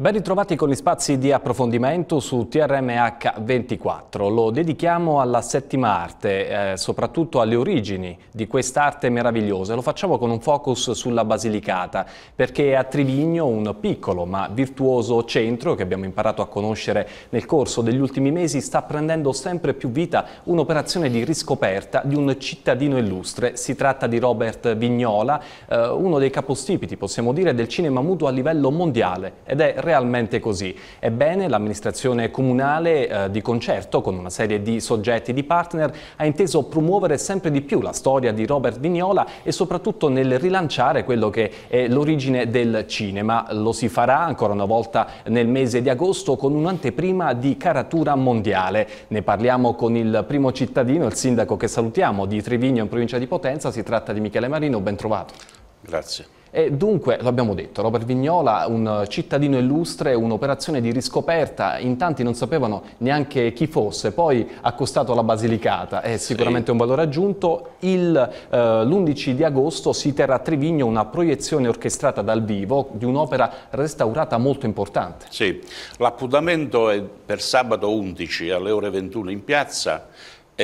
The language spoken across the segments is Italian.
Ben ritrovati con gli spazi di approfondimento su TRMH24. Lo dedichiamo alla settima arte, eh, soprattutto alle origini di quest'arte meravigliosa. Lo facciamo con un focus sulla Basilicata, perché a Trivigno, un piccolo ma virtuoso centro che abbiamo imparato a conoscere nel corso degli ultimi mesi, sta prendendo sempre più vita un'operazione di riscoperta di un cittadino illustre. Si tratta di Robert Vignola, eh, uno dei capostipiti, possiamo dire, del cinema muto a livello mondiale ed è realmente così? Ebbene, l'amministrazione comunale eh, di concerto con una serie di soggetti di partner ha inteso promuovere sempre di più la storia di Robert Vignola e soprattutto nel rilanciare quello che è l'origine del cinema. Lo si farà ancora una volta nel mese di agosto con un'anteprima di caratura mondiale. Ne parliamo con il primo cittadino, il sindaco che salutiamo di Trivigno in provincia di Potenza, si tratta di Michele Marino, ben trovato. Grazie. E dunque, abbiamo detto, Robert Vignola, un cittadino illustre, un'operazione di riscoperta, in tanti non sapevano neanche chi fosse, poi accostato alla Basilicata, è sicuramente sì. un valore aggiunto. l'11 eh, di agosto si terrà a Trivigno una proiezione orchestrata dal vivo di un'opera restaurata molto importante. Sì, l'appuntamento è per sabato 11 alle ore 21 in piazza,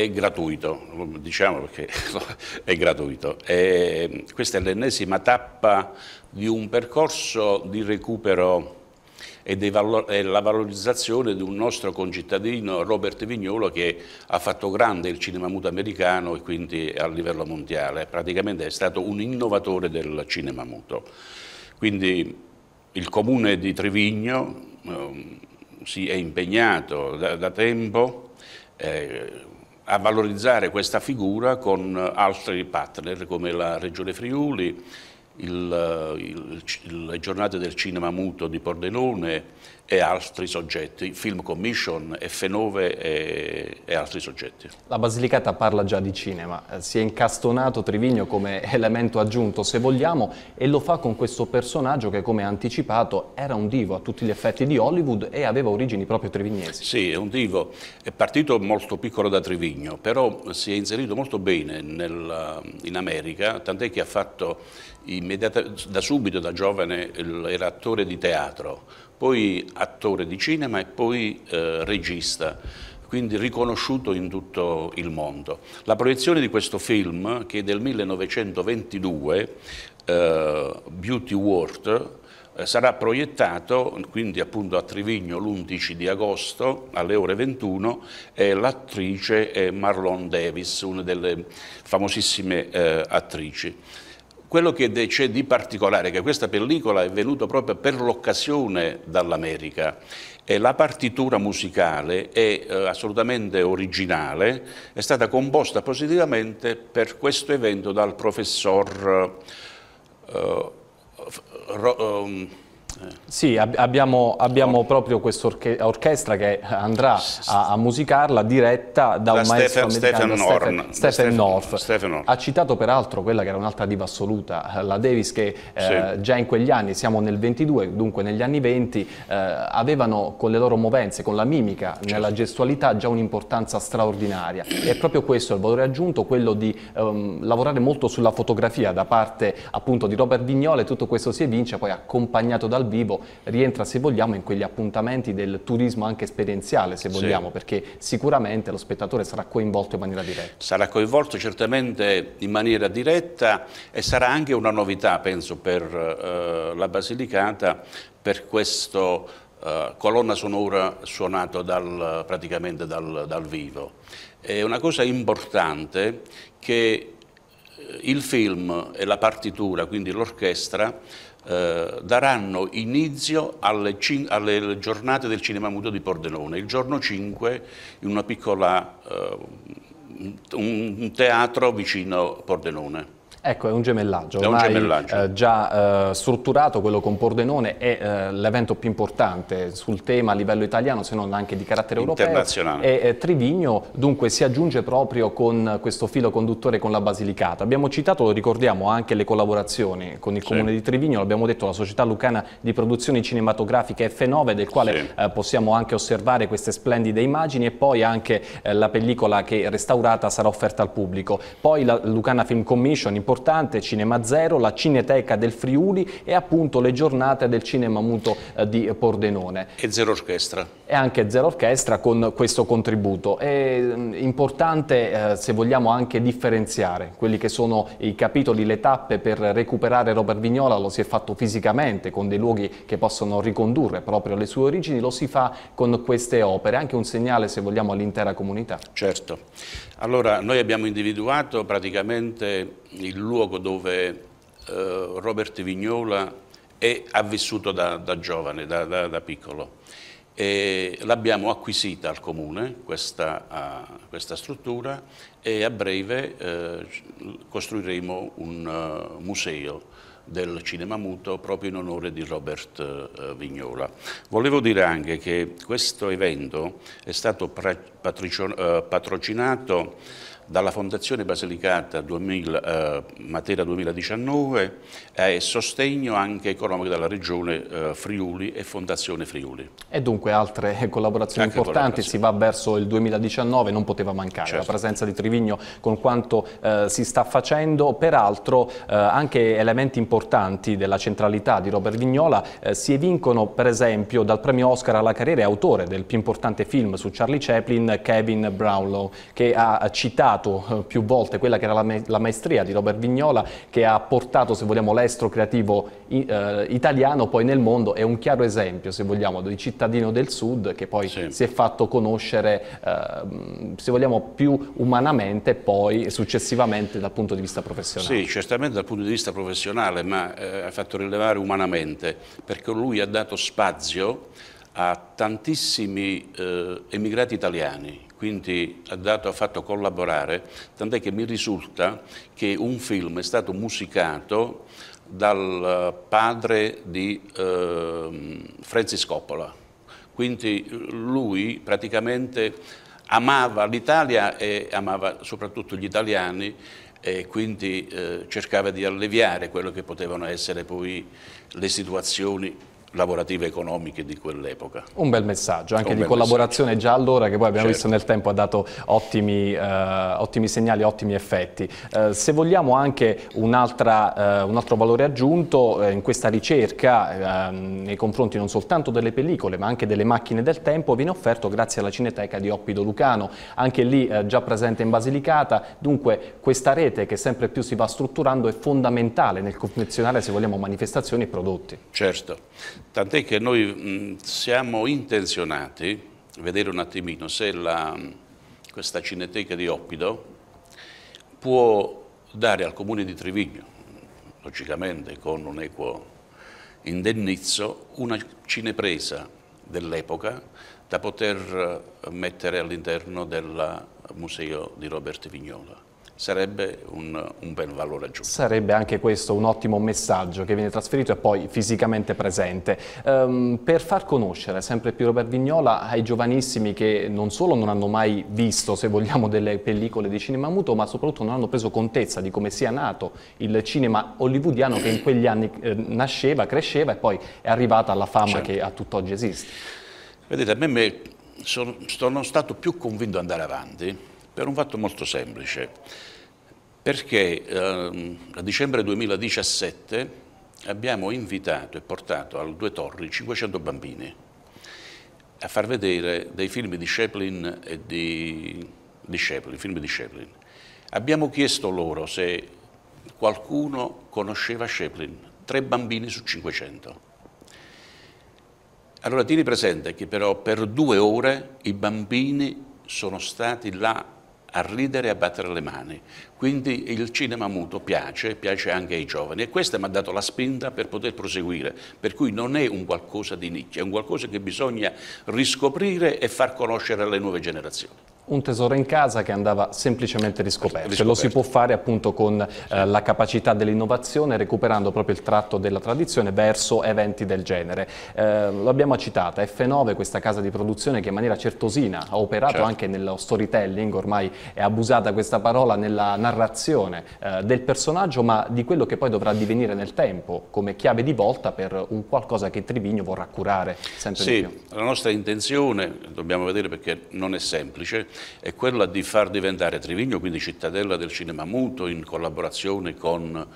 è gratuito, diciamo perché è gratuito. E questa è l'ennesima tappa di un percorso di recupero e, valor la valorizzazione di un nostro concittadino Robert Vignolo che ha fatto grande il cinema muto americano e quindi a livello mondiale, praticamente è stato un innovatore del cinema muto. Quindi il comune di Trivigno eh, si è impegnato da, da tempo eh, a valorizzare questa figura con altri partner come la Regione Friuli, il, il, le giornate del cinema muto di Pordenone, e altri soggetti, Film Commission, F9 e, e, altri soggetti. La Basilicata parla già di cinema, eh, si è incastonato Trivigno come elemento aggiunto se vogliamo e lo fa con questo personaggio che come anticipato era un divo a tutti gli effetti di Hollywood e aveva origini proprio trivignesi. Sì, è un divo, è partito molto piccolo da Trivigno, però si è inserito molto bene nel, eh, in America, tant'è che ha fatto da subito da giovane, era attore di teatro, poi attore di cinema e poi eh, regista quindi riconosciuto in tutto il mondo. La proiezione di questo film, che è del 1922, eh, Beauty World, eh, sarà proiettato quindi appunto a Trivigno l'11 di agosto alle ore 21 e l'attrice è Marlon Davis, una delle famosissime eh, attrici. Quello che c'è di particolare, è che questa pellicola è venuta proprio per l'occasione dall'America, e la partitura musicale è eh, assolutamente originale, è stata composta positivamente per questo evento dal professor... Eh, ro, eh, sì, ab abbiamo, abbiamo, proprio questa orchestra che andrà a, a musicarla diretta da, da un maestro Stephen, americano, Stephen, Norn, Stephen, Stephen North. Stephen ha citato peraltro quella che era un'altra diva assoluta, la Davis che eh, sì. già in quegli anni, siamo nel 22, dunque negli anni 20, eh, avevano con le loro movenze, con la mimica, certo. nella gestualità già un'importanza straordinaria. E proprio questo il valore aggiunto, quello di ehm, lavorare molto sulla fotografia da parte appunto di Robert Vignole, tutto questo si evince poi accompagnato dal vivo rientra se vogliamo in quegli appuntamenti del turismo anche esperienziale se vogliamo sì. perché sicuramente lo spettatore sarà coinvolto in maniera diretta. Sarà coinvolto certamente in maniera diretta e sarà anche una novità penso per eh, la Basilicata per questo eh, colonna sonora suonato dal, praticamente dal, dal vivo. È una cosa importante che eh, il film e la partitura, quindi l'orchestra, eh, daranno inizio alle, alle, giornate del cinema muto di Pordenone. Il giorno 5 in una piccola, eh, un, un teatro vicino Pordenone. Ecco, è un gemellaggio. È un gemellaggio. Eh, già eh, strutturato, quello con Pordenone è eh, l'evento più importante sul tema a livello italiano, se non anche di carattere europeo. Internazionale. E eh, Trivigno dunque si aggiunge proprio con questo filo conduttore con la Basilicata. Abbiamo citato, lo ricordiamo, anche le collaborazioni con il sì. Comune di Trivigno, l'abbiamo detto, la Società Lucana di Produzioni Cinematografiche F9, del quale sì. Eh, possiamo anche osservare queste splendide immagini e poi anche eh, la pellicola che restaurata sarà offerta al pubblico. Poi la Lucana Film Commission, importante importante, Cinema Zero, la Cineteca del Friuli e appunto le giornate del cinema muto eh, di Pordenone. E Zero Orchestra. E anche Zero Orchestra con questo contributo. È mm, importante, eh, se vogliamo, anche differenziare quelli che sono i capitoli, le tappe per recuperare Robert Vignola, lo si è fatto fisicamente con dei luoghi che possono ricondurre proprio le sue origini, lo si fa con queste opere, anche un segnale, se vogliamo, all'intera comunità. Certo. Allora, noi abbiamo individuato praticamente il luogo dove eh, Robert Vignola è, ha vissuto da, da giovane, da, da, da piccolo. L'abbiamo acquisita al comune, questa, a, questa, struttura, e a breve eh, costruiremo un uh, museo del cinema muto proprio in onore di Robert eh, Vignola. Volevo dire anche che questo evento è stato eh, patrocinato dalla Fondazione Basilicata 2000, eh, Matera 2019 e sostegno anche economico dalla Regione eh, Friuli e Fondazione Friuli. E dunque altre collaborazioni anche importanti, si va verso il 2019, non poteva mancare certo. la presenza di Trivigno con quanto eh, si sta facendo, peraltro eh, anche elementi importanti della centralità di Robert Vignola eh, si evincono per esempio dal premio Oscar alla carriera autore del più importante film su Charlie Chaplin, Kevin Brownlow, che ha citato ricordato eh, più volte quella che era la, la, maestria di Robert Vignola che ha portato, se vogliamo, l'estro creativo eh, italiano poi nel mondo, è un chiaro esempio, se vogliamo, di cittadino del sud che poi sì. si è fatto conoscere, eh, se vogliamo, più umanamente poi successivamente dal punto di vista professionale. Sì, certamente dal punto di vista professionale, ma eh, ha fatto rilevare umanamente, perché lui ha dato spazio a tantissimi eh, emigrati italiani quindi ha, dato, ha fatto collaborare, tant'è che mi risulta che un film è stato musicato dal eh, padre di eh, Francis Coppola, quindi eh, lui praticamente amava l'Italia e amava soprattutto gli italiani e quindi eh, cercava di alleviare quello che potevano essere poi le situazioni lavorative economiche di quell'epoca. Un bel messaggio, anche Un di collaborazione messaggio. già allora che poi abbiamo certo. visto nel tempo ha dato ottimi, eh, ottimi segnali, ottimi effetti. Eh, se vogliamo anche un, eh, un altro valore aggiunto eh, in questa ricerca ehm, nei confronti non soltanto delle pellicole ma anche delle macchine del tempo viene offerto grazie alla Cineteca di Oppido Lucano, anche lì eh, già presente in Basilicata, dunque questa rete che sempre più si va strutturando è fondamentale nel confezionare se vogliamo manifestazioni e prodotti. Certo. Tant'è che noi mh, siamo intenzionati a vedere un attimino se la, questa cineteca di Oppido può dare al comune di Trivigno, logicamente con un equo indennizzo, una cinepresa dell'epoca da poter eh, mettere all'interno del museo di Robert Vignola sarebbe un, un bel valore aggiunto. Sarebbe anche questo un ottimo messaggio che viene trasferito e poi fisicamente presente. Um, per far conoscere sempre più Robert Vignola ai giovanissimi che non solo non hanno mai visto, se vogliamo, delle pellicole di cinema muto, ma soprattutto non hanno preso contezza di come sia nato il cinema hollywoodiano che in quegli anni eh, nasceva, cresceva e poi è arrivata alla fama certo. che a tutt'oggi esiste. Vedete, a me me sono, sono stato più convinto ad andare avanti per un fatto molto semplice perché ehm, a dicembre 2017 abbiamo invitato e portato al Due Torri 500 bambini a far vedere dei film di Chaplin e di, di Chaplin, film di Chaplin. Abbiamo chiesto loro se qualcuno conosceva Chaplin, tre bambini su 500. Allora tieni presente che però per due ore i bambini sono stati là a ridere e a battere le mani. Quindi il cinema muto piace, piace anche ai giovani e questo mi ha dato la spinta per poter proseguire, per cui non è un qualcosa di nicchia, è un qualcosa che bisogna riscoprire e far conoscere alle nuove generazioni un tesoro in casa che andava semplicemente riscoperto. riscoperto. Lo si può fare appunto con eh, la capacità dell'innovazione recuperando proprio il tratto della tradizione verso eventi del genere. Eh, l'abbiamo citata, F9, questa casa di produzione che in maniera certosina ha operato certo. anche nello storytelling, ormai è abusata questa parola nella narrazione eh, del personaggio, ma di quello che poi dovrà divenire nel tempo come chiave di volta per un qualcosa che Trivigno vorrà curare sempre sì, di più. La nostra intenzione, dobbiamo vedere perché non è semplice, è quella di far diventare Trivigno, quindi cittadella del cinema muto, in collaborazione con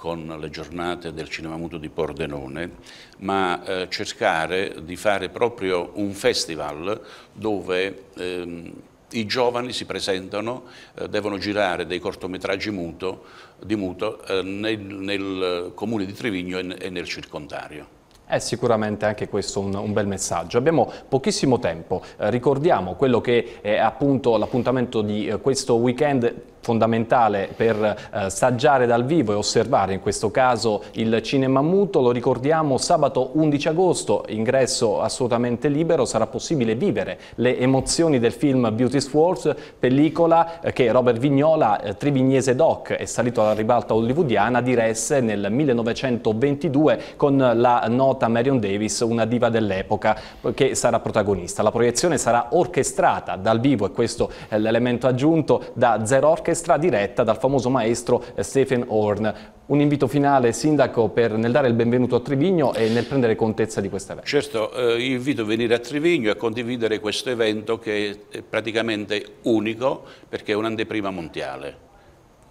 con le giornate del cinema muto di Pordenone, ma eh, cercare di fare proprio un festival dove ehm, i giovani si presentano, eh, devono girare dei cortometraggi muto, di muto eh, nel, nel, comune di Trivigno e, e nel circondario. È sicuramente anche questo un, un bel messaggio. Abbiamo pochissimo tempo, eh, ricordiamo quello che è eh, appunto l'appuntamento di eh, questo weekend fondamentale per eh, saggiare dal vivo e osservare in questo caso il cinema muto. Lo ricordiamo sabato 11 agosto, ingresso assolutamente libero, sarà possibile vivere le emozioni del film Beauty Wars, pellicola eh, che Robert Vignola, eh, trivignese doc è salito alla ribalta hollywoodiana, diresse nel 1922 con la nota Marion Davis, una diva dell'epoca che sarà protagonista. La proiezione sarà orchestrata dal vivo e questo è l'elemento aggiunto da Zero Orchestra orchestra diretta dal famoso maestro Stephen Horn. Un invito finale, Sindaco, per, nel dare il benvenuto a Trivigno e nel prendere contezza di questo evento. Certo, eh, invito a venire a Trivigno e a condividere questo evento che è praticamente unico perché è un'anteprima mondiale.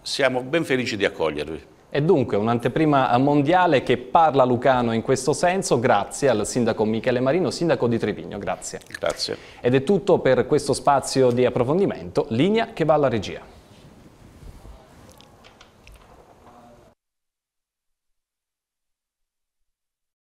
Siamo ben felici di accogliervi. E dunque un'anteprima mondiale che parla Lucano in questo senso, grazie al sindaco Michele Marino, sindaco di Trivigno, grazie. Grazie. Ed è tutto per questo spazio di approfondimento, linea che va alla regia.